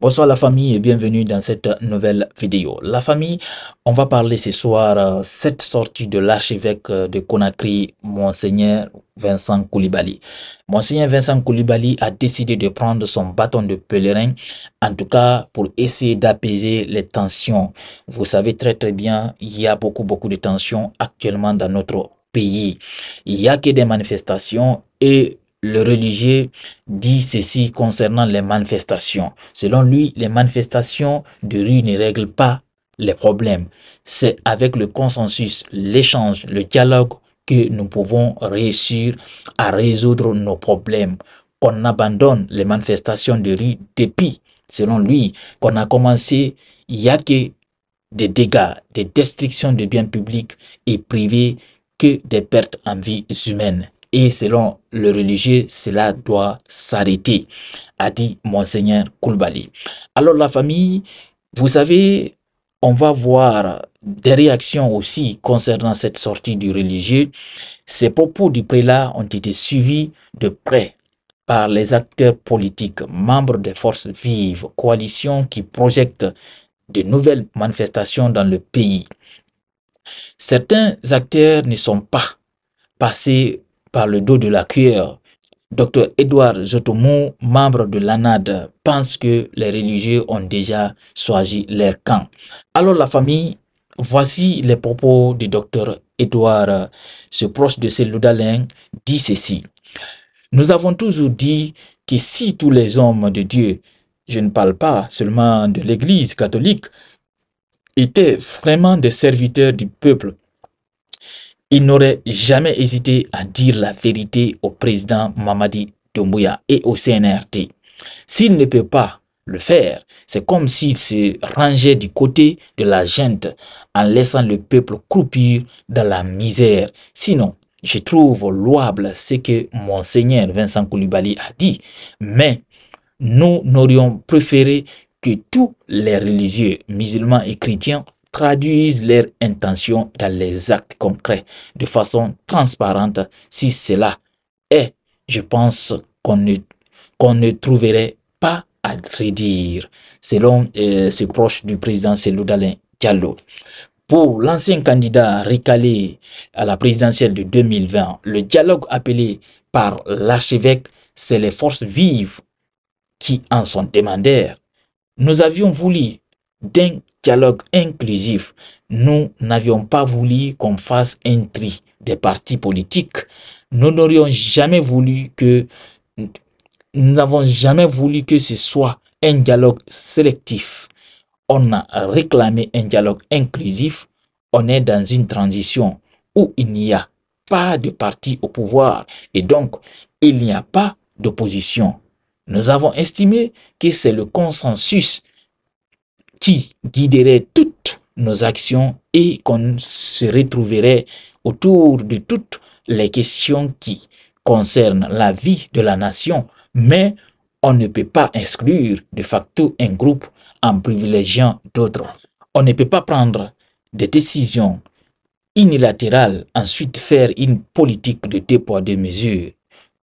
Bonsoir la famille et bienvenue dans cette nouvelle vidéo. La famille, on va parler ce soir cette euh, sortie de l'archevêque euh, de Conakry, Monseigneur Vincent Koulibaly. Monseigneur Vincent Koulibaly a décidé de prendre son bâton de pèlerin, en tout cas pour essayer d'apaiser les tensions. Vous savez très très bien, il y a beaucoup beaucoup de tensions actuellement dans notre pays. Il y a que des manifestations et le religieux dit ceci concernant les manifestations. Selon lui, les manifestations de rue ne règlent pas les problèmes. C'est avec le consensus, l'échange, le dialogue que nous pouvons réussir à résoudre nos problèmes. Qu'on abandonne les manifestations de rue depuis, selon lui, qu'on a commencé, il n'y a que des dégâts, des destructions de biens publics et privés que des pertes en vies humaines. Et selon le religieux, cela doit s'arrêter, a dit monseigneur Koulbali. Alors la famille, vous savez, on va voir des réactions aussi concernant cette sortie du religieux. Ces propos du prélat ont été suivis de près par les acteurs politiques, membres des forces vives, coalitions qui projectent de nouvelles manifestations dans le pays. Certains acteurs ne sont pas passés par le dos de la cuillère. Dr. Edouard Zotomo, membre de l'ANAD, pense que les religieux ont déjà choisi leur camp. Alors la famille, voici les propos du Dr. Edouard, ce proche de Seloudalin, dit ceci. Nous avons toujours dit que si tous les hommes de Dieu, je ne parle pas seulement de l'Église catholique, étaient vraiment des serviteurs du peuple, il n'aurait jamais hésité à dire la vérité au président Mamadi Doumbouya et au CNRT. S'il ne peut pas le faire, c'est comme s'il se rangeait du côté de la gente en laissant le peuple croupir dans la misère. Sinon, je trouve louable ce que monseigneur Vincent Koulibaly a dit, mais nous n'aurions préféré que tous les religieux, musulmans et chrétiens traduisent leurs intentions dans les actes concrets de façon transparente. Si cela est, je pense qu'on ne, ne trouverait pas à redire, selon ses euh, proches du président Seloudalin Diallo. Pour l'ancien candidat recalé à la présidentielle de 2020, le dialogue appelé par l'archevêque, c'est les forces vives qui en sont demandeurs. Nous avions voulu d'un dialogue inclusif. Nous n'avions pas voulu qu'on fasse un tri des partis politiques. Nous n'aurions jamais voulu que nous n'avons jamais voulu que ce soit un dialogue sélectif. On a réclamé un dialogue inclusif. On est dans une transition où il n'y a pas de parti au pouvoir et donc il n'y a pas d'opposition. Nous avons estimé que c'est le consensus qui guiderait toutes nos actions et qu'on se retrouverait autour de toutes les questions qui concernent la vie de la nation, mais on ne peut pas exclure de facto un groupe en privilégiant d'autres. On ne peut pas prendre des décisions unilatérales, ensuite faire une politique de deux poids, mesures.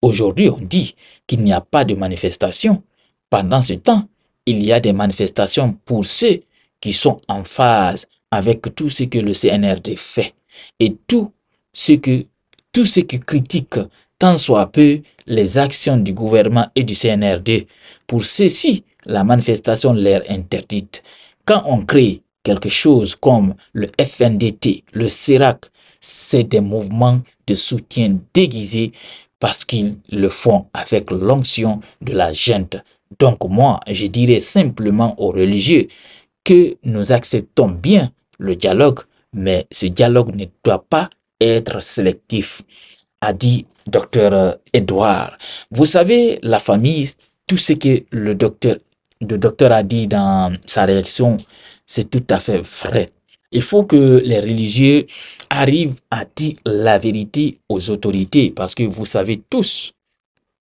Aujourd'hui, on dit qu'il n'y a pas de manifestation. Pendant ce temps, il y a des manifestations pour ceux qui sont en phase avec tout ce que le CNRD fait et tout ce que tout qui critique tant soit peu les actions du gouvernement et du CNRD. Pour ceux-ci, la manifestation l'air interdite. Quand on crée quelque chose comme le FNDT, le CERAC, c'est des mouvements de soutien déguisés parce qu'ils le font avec l'onction de la gente. Donc moi, je dirais simplement aux religieux que nous acceptons bien le dialogue, mais ce dialogue ne doit pas être sélectif, a dit docteur Edouard. Euh, vous savez, la famille, tout ce que le docteur, le docteur a dit dans sa réaction, c'est tout à fait vrai. Il faut que les religieux arrivent à dire la vérité aux autorités parce que vous savez tous,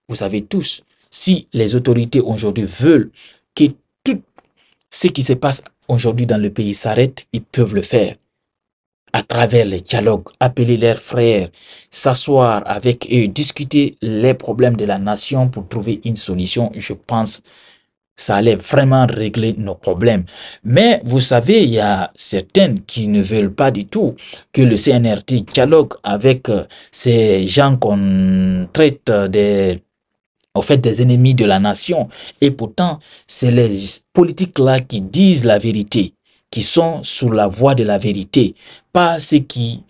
vous savez tous si les autorités aujourd'hui veulent que tout ce qui se passe aujourd'hui dans le pays s'arrête, ils peuvent le faire. À travers les dialogues, appeler leurs frères, s'asseoir avec eux, discuter les problèmes de la nation pour trouver une solution, je pense ça allait vraiment régler nos problèmes. Mais vous savez, il y a certains qui ne veulent pas du tout que le CNRT dialogue avec euh, ces gens qu'on traite euh, des en fait des ennemis de la nation. Et pourtant, c'est les politiques-là qui disent la vérité, qui sont sur la voie de la vérité, pas ceux qui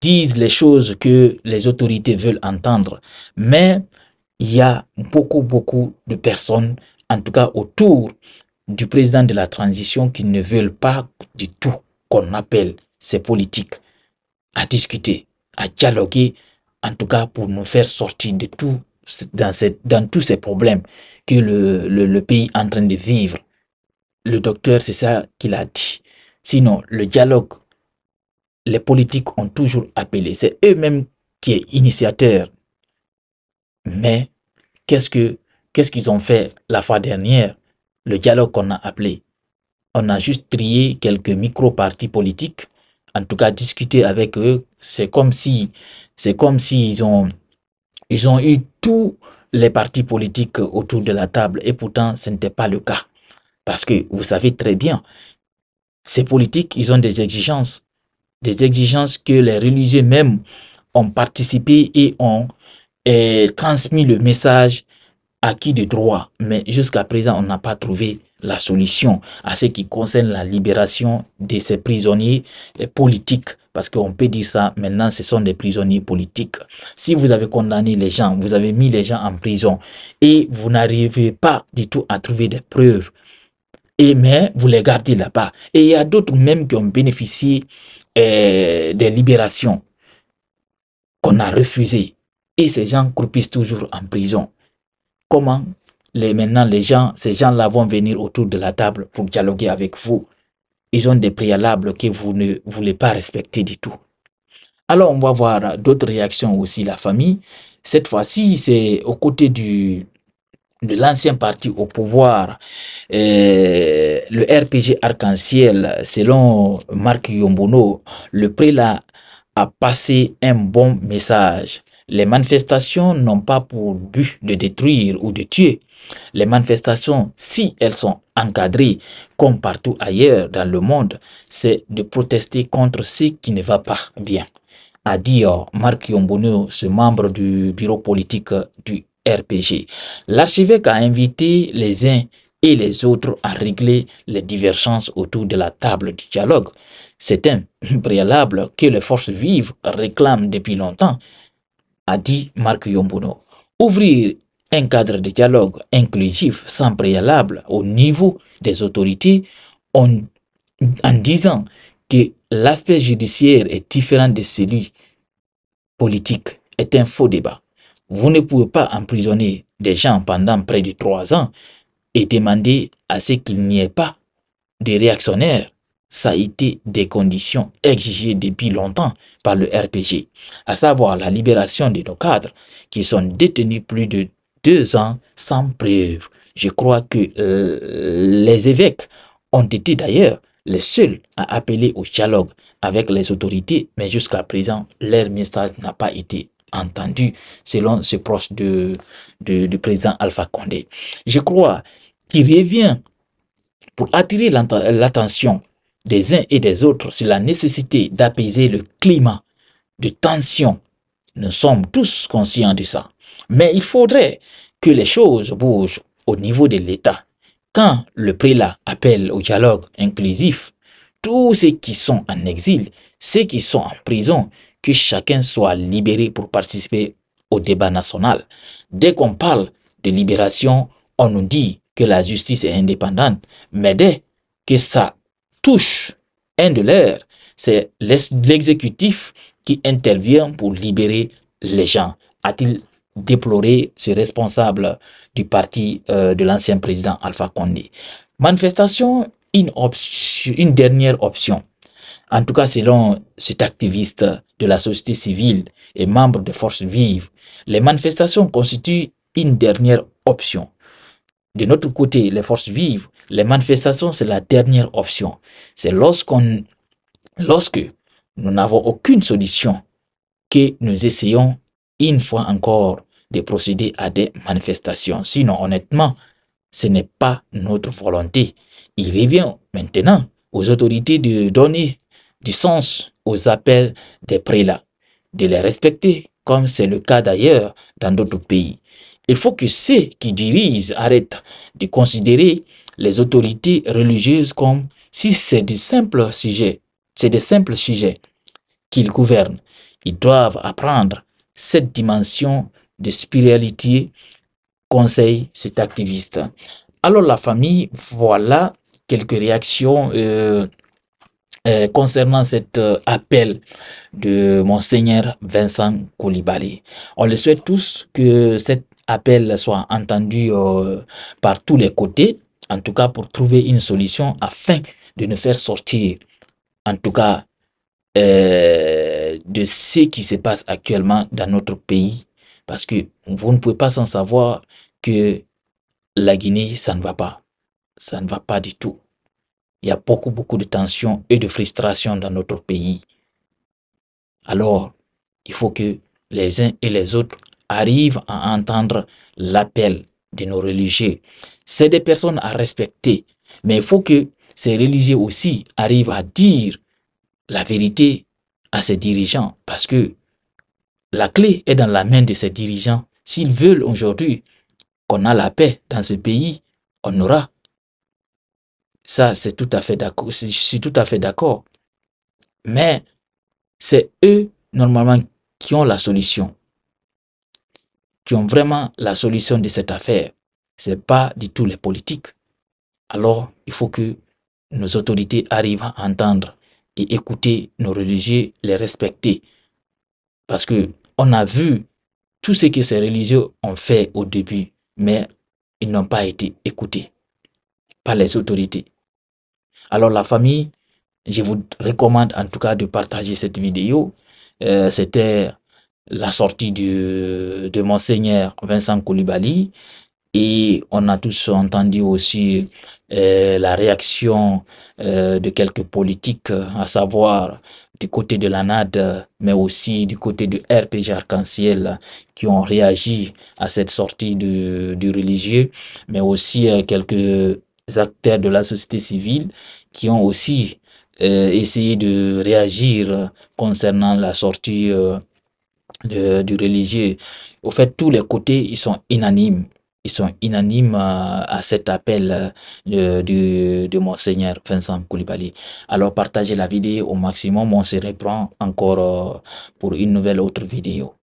disent les choses que les autorités veulent entendre. Mais il y a beaucoup, beaucoup de personnes, en tout cas autour du président de la transition, qui ne veulent pas du tout qu'on appelle ces politiques à discuter, à dialoguer, en tout cas pour nous faire sortir de tout dans, dans tous ces problèmes que le, pays est en train de vivre. Le docteur, c'est ça qu'il a dit. Sinon, le dialogue, les politiques ont toujours appelé. C'est eux-mêmes qui est initiateur. Mais qu'est-ce que qu'est-ce qu'ils ont fait la fois dernière Le dialogue qu'on a appelé. On a juste trié quelques micro-partis politiques. En tout cas, discuter avec eux, c'est comme si c'est comme s'ils ont ils ont eu tous les partis politiques autour de la table et pourtant ce n'était pas le cas. Parce que vous savez très bien, ces politiques, ils ont des exigences. Des exigences que les religieux même ont participé et ont eh, transmis le message à qui de droit. Mais jusqu'à présent, on n'a pas trouvé la solution à ce qui concerne la libération de ces prisonniers eh, politiques parce qu'on peut dire ça, maintenant ce sont des prisonniers politiques. Si vous avez condamné les gens, vous avez mis les gens en prison et vous n'arrivez pas du tout à trouver des preuves, et eh, mais vous les gardez là-bas. Et il y a d'autres même qui ont bénéficié eh, des libérations qu'on a refusées. Et ces gens croupissent toujours en prison. Comment les, maintenant les gens, ces gens-là vont venir autour de la table pour dialoguer avec vous ils ont des préalables que vous ne voulez pas respecter du tout. Alors, on va voir d'autres réactions aussi, la famille. Cette fois-ci, c'est aux côtés du, de l'ancien parti au pouvoir, euh, le RPG Arc-en-Ciel, selon Marc Yombono, le prélat a passé un bon message. Les manifestations n'ont pas pour but de détruire ou de tuer, les manifestations, si elles sont encadrées, comme partout ailleurs dans le monde, c'est de protester contre ce qui ne va pas bien, a dit euh, Marc Yombono, ce membre du bureau politique du RPG. L'archevêque a invité les uns et les autres à régler les divergences autour de la table du dialogue. C'est un préalable que les forces vives réclament depuis longtemps, a dit Marc Yombono. Ouvrir un cadre de dialogue inclusif sans préalable au niveau des autorités en, disant que l'aspect judiciaire est différent de celui politique est un faux débat. Vous ne pouvez pas emprisonner des gens pendant près de trois ans et demander à ce qu'il n'y ait pas de réactionnaires. Ça a été des conditions exigées depuis longtemps par le RPG, à savoir la libération de nos cadres qui sont détenus plus de deux ans sans preuve. Je crois que euh, les évêques ont été d'ailleurs les seuls à appeler au dialogue avec les autorités, mais jusqu'à présent, leur message n'a pas été entendu, selon ce proche de, de, du président Alpha Condé. Je crois qu'il revient pour attirer l'attention des uns et des autres sur la nécessité d'apaiser le climat de tension. Nous sommes tous conscients de ça. Mais il faudrait que les choses bougent au niveau de l'État. Quand le prélat appelle au dialogue inclusif, tous ceux qui sont en exil, ceux qui sont en prison, que chacun soit libéré pour participer au débat national. Dès qu'on parle de libération, on nous dit que la justice est indépendante, mais dès que ça touche un de l'air, c'est l'exécutif qui intervient pour libérer les gens. A-t-il déplorer ce responsable du parti euh, de l'ancien président Alpha Condé. Manifestation, une, une dernière option. En tout cas, selon cet activiste de la société civile et membre de Forces Vives, les manifestations constituent une dernière option. De notre côté, les forces vives, les manifestations, c'est la dernière option. C'est lorsqu'on, lorsque nous n'avons aucune solution que nous essayons une fois encore de procéder à des manifestations. Sinon, honnêtement, ce n'est pas notre volonté. Il revient maintenant aux autorités de donner du sens aux appels des prélats, de les respecter, comme c'est le cas d'ailleurs dans d'autres pays. Il faut que ceux qui dirigent arrêtent de considérer les autorités religieuses comme si c'est du simples sujet, c'est des simples sujets qu'ils gouvernent. Ils doivent apprendre cette dimension de spiritualité conseille cet activiste. Alors la famille, voilà quelques réactions euh, euh, concernant cet euh, appel de monseigneur Vincent Koulibaly. On le souhaite tous que cet appel soit entendu par tous les côtés, en tout cas pour trouver une solution afin de ne faire sortir, en tout cas, de ce qui se passe actuellement dans notre pays parce que vous ne pouvez pas sans savoir que la Guinée, ça ne va pas. Ça ne va pas du tout. Il y a beaucoup, beaucoup de tensions et de frustrations dans notre pays. Alors, il faut que les uns et les autres arrivent à entendre l'appel de nos religieux. C'est des personnes à respecter, mais il faut que ces religieux aussi arrivent à dire la vérité à ces dirigeants parce que la clé est dans la main de ces dirigeants. S'ils veulent aujourd'hui qu'on a la paix dans ce pays, on aura. Ça, c'est tout à fait d'accord. Je suis tout à fait d'accord. Mais c'est eux, normalement, qui ont la solution. Qui ont vraiment la solution de cette affaire. Ce n'est pas du tout les politiques. Alors, il faut que nos autorités arrivent à entendre et écouter nos religieux, les respecter. Parce que on a vu tout ce que ces religieux ont fait au début, mais ils n'ont pas été écoutés par les autorités. Alors la famille, je vous recommande en tout cas de partager cette vidéo. Euh, c'était la sortie de Monseigneur Vincent Koulibaly et on a tous entendu aussi euh, la réaction euh, de quelques politiques, à savoir du côté de l'ANAD, mais aussi du côté du RPG Arc-en-Ciel, qui ont réagi à cette sortie du, religieux, mais aussi euh, quelques acteurs de la société civile qui ont aussi essayé de réagir concernant la sortie du religieux. Au fait, tous les côtés, ils sont unanimes ils sont inanimes à cet appel euh, de, Monseigneur Vincent Koulibaly. Alors partagez la vidéo au maximum, on se reprend encore euh, pour une nouvelle autre vidéo.